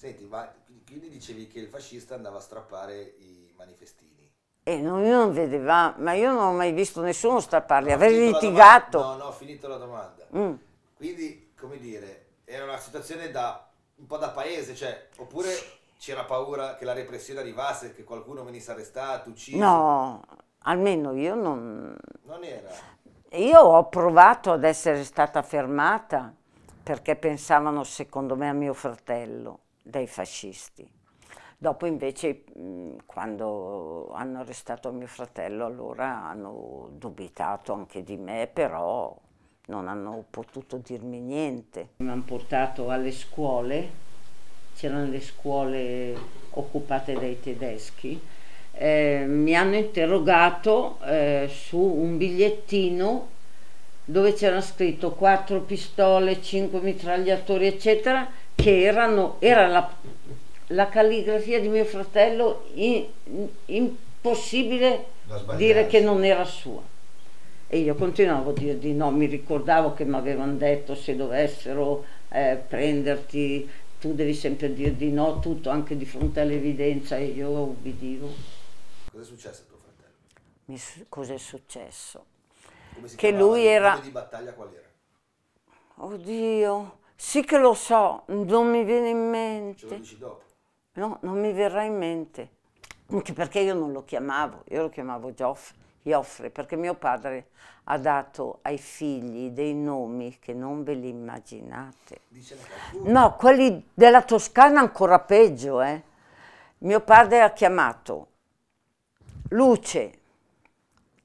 Senti, ma quindi dicevi che il fascista andava a strappare i manifestini. E eh, no, io non vedeva, ma io non ho mai visto nessuno strapparli, no, avrei litigato. no, no, ho finito la domanda. Mm. Quindi, come dire, era una situazione da un po' da paese, cioè, oppure c'era paura che la repressione arrivasse, che qualcuno venisse arrestato, ucciso? No, almeno io non... Non era? Io ho provato ad essere stata fermata perché pensavano, secondo me, a mio fratello dai fascisti. Dopo invece, quando hanno arrestato mio fratello, allora hanno dubitato anche di me, però non hanno potuto dirmi niente. Mi hanno portato alle scuole, c'erano le scuole occupate dai tedeschi, eh, mi hanno interrogato eh, su un bigliettino dove c'era scritto quattro pistole, cinque mitragliatori, eccetera, che erano, era la, la calligrafia di mio fratello, in, in, impossibile dire che non era sua. E io continuavo a dire di no, mi ricordavo che mi avevano detto se dovessero eh, prenderti, tu devi sempre dire di no, tutto anche di fronte all'evidenza e io ubbidivo. Cosa è successo a tuo fratello? Mi, cosa è successo? che lui era... di battaglia qual era? Oddio, sì che lo so, non mi viene in mente. Ce lo dici dopo? No, non mi verrà in mente. Anche perché io non lo chiamavo, io lo chiamavo Gioffre. Joffre, perché mio padre ha dato ai figli dei nomi che non ve li immaginate. Dice No, quelli della Toscana ancora peggio, eh. Mio padre ha chiamato Luce,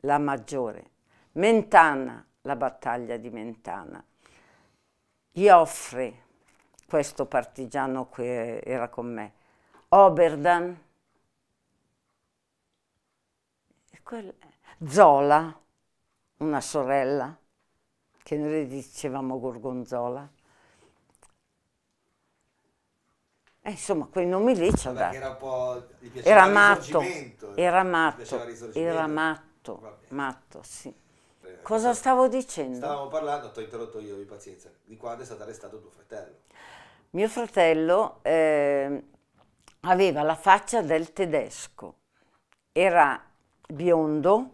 la maggiore, Mentana, la battaglia di Mentana, gli offre questo partigiano che era con me, Oberdan, Zola, una sorella, che noi dicevamo Gorgonzola. E eh, insomma, quei nomi lì ci ha dato. Era, un po', era matto, eh. era matto, era matto, matto, sì. Cioè, Cosa stavo dicendo? Stavamo parlando, ti ho interrotto io, di pazienza, di quando è stato arrestato tuo fratello. Mio fratello eh, aveva la faccia del tedesco, era biondo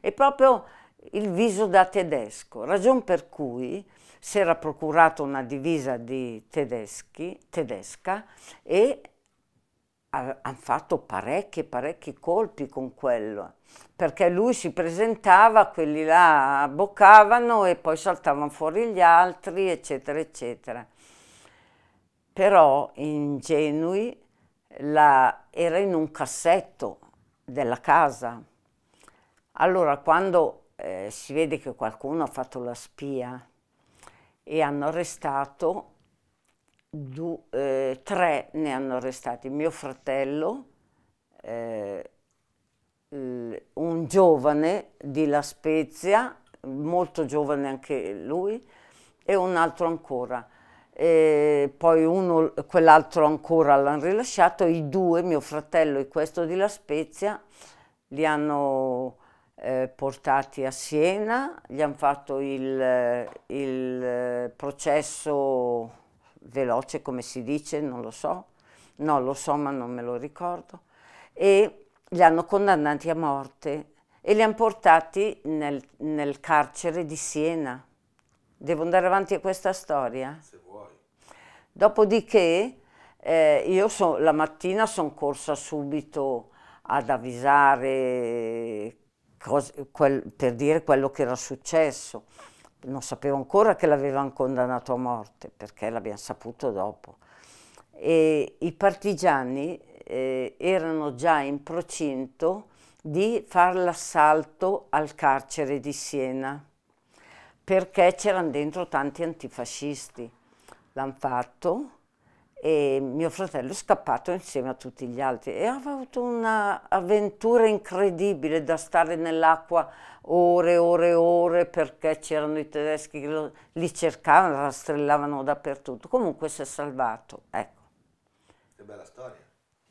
e proprio il viso da tedesco, ragion per cui si era procurato una divisa di tedeschi, tedesca e hanno fatto parecchi, parecchi colpi con quello, perché lui si presentava, quelli là boccavano e poi saltavano fuori gli altri, eccetera, eccetera. Però ingenui la, era in un cassetto della casa. Allora quando eh, si vede che qualcuno ha fatto la spia e hanno arrestato du, eh, tre ne hanno arrestati, mio fratello, eh, un giovane di La Spezia, molto giovane anche lui, e un altro ancora. E poi uno, quell'altro ancora l'hanno rilasciato, i due, mio fratello e questo di La Spezia, li hanno eh, portati a Siena, gli hanno fatto il, il eh, processo veloce come si dice, non lo so, no lo so ma non me lo ricordo, e li hanno condannati a morte e li hanno portati nel, nel carcere di Siena. Devo andare avanti a questa storia? Se vuoi. Dopodiché eh, io so, la mattina sono corsa subito ad avvisare cose, quel, per dire quello che era successo non sapevo ancora che l'avevano condannato a morte, perché l'abbiamo saputo dopo. E I partigiani eh, erano già in procinto di fare l'assalto al carcere di Siena, perché c'erano dentro tanti antifascisti. L'hanno fatto, e mio fratello è scappato insieme a tutti gli altri e ha avuto un'avventura incredibile da stare nell'acqua ore e ore e ore perché c'erano i tedeschi che lo, li cercavano, rastrellavano dappertutto. Comunque si è salvato, ecco. Che bella storia.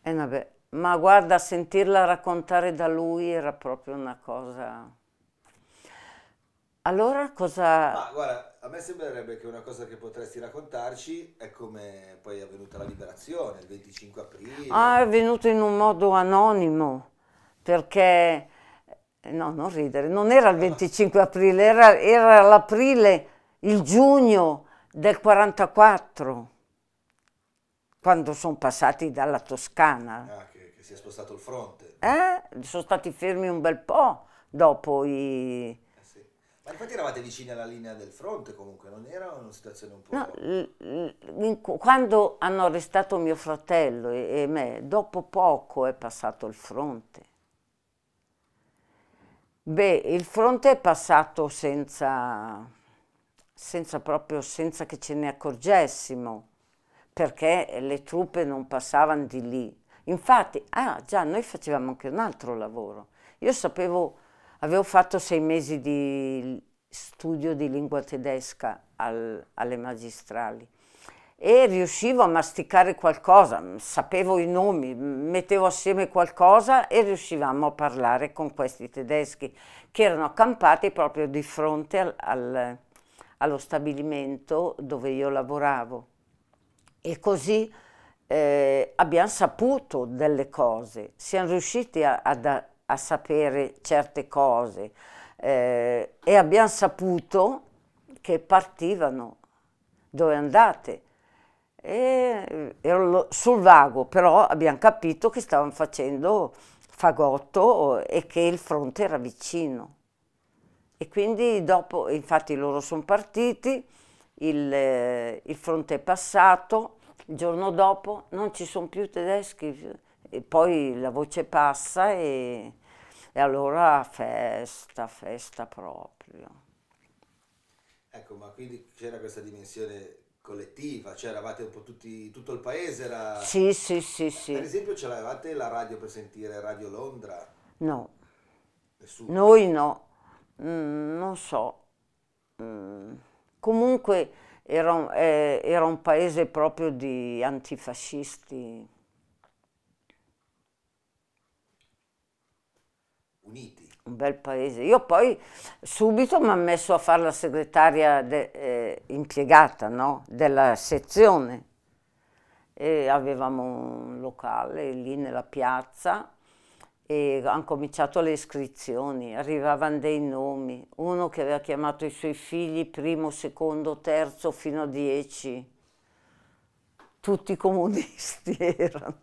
Eh, vabbè, ma guarda, sentirla raccontare da lui era proprio una cosa... Allora cosa... Ma guarda, a me sembrerebbe che una cosa che potresti raccontarci è come poi è avvenuta la liberazione, il 25 aprile. Ah, è avvenuto in un modo anonimo, perché... No, non ridere, non era il 25 aprile, era, era l'aprile, il giugno del 44, quando sono passati dalla Toscana. Ah, che, che si è spostato il fronte. Eh? Sono stati fermi un bel po' dopo i ma infatti eravate vicini alla linea del fronte comunque, non era una situazione un po'... No, quando hanno arrestato mio fratello e me, dopo poco è passato il fronte. Beh, il fronte è passato senza, senza proprio, senza che ce ne accorgessimo, perché le truppe non passavano di lì. Infatti, ah già, noi facevamo anche un altro lavoro. Io sapevo Avevo fatto sei mesi di studio di lingua tedesca al, alle magistrali e riuscivo a masticare qualcosa, sapevo i nomi, mettevo assieme qualcosa e riuscivamo a parlare con questi tedeschi che erano accampati proprio di fronte al, al, allo stabilimento dove io lavoravo. E così eh, abbiamo saputo delle cose, siamo riusciti a, a, a sapere certe cose eh, e abbiamo saputo che partivano, dove andate? E, eh, ero sul vago, però abbiamo capito che stavano facendo fagotto e che il fronte era vicino. E quindi dopo, infatti loro sono partiti, il, eh, il fronte è passato, il giorno dopo non ci sono più tedeschi, e poi la voce passa e, e allora festa, festa proprio. Ecco, ma quindi c'era questa dimensione collettiva, cioè eravate un po' tutti, tutto il paese era... Sì, sì, sì, sì. Per esempio ce l'avevate la radio per sentire Radio Londra? No. Nessuno? Noi no, mm, non so. Mm. Comunque era eh, era un paese proprio di antifascisti Uniti. Un bel paese. Io poi subito mi ha messo a fare la segretaria de, eh, impiegata no? della sezione. E avevamo un locale lì nella piazza e hanno cominciato le iscrizioni, arrivavano dei nomi, uno che aveva chiamato i suoi figli primo, secondo, terzo fino a dieci, tutti comunisti erano.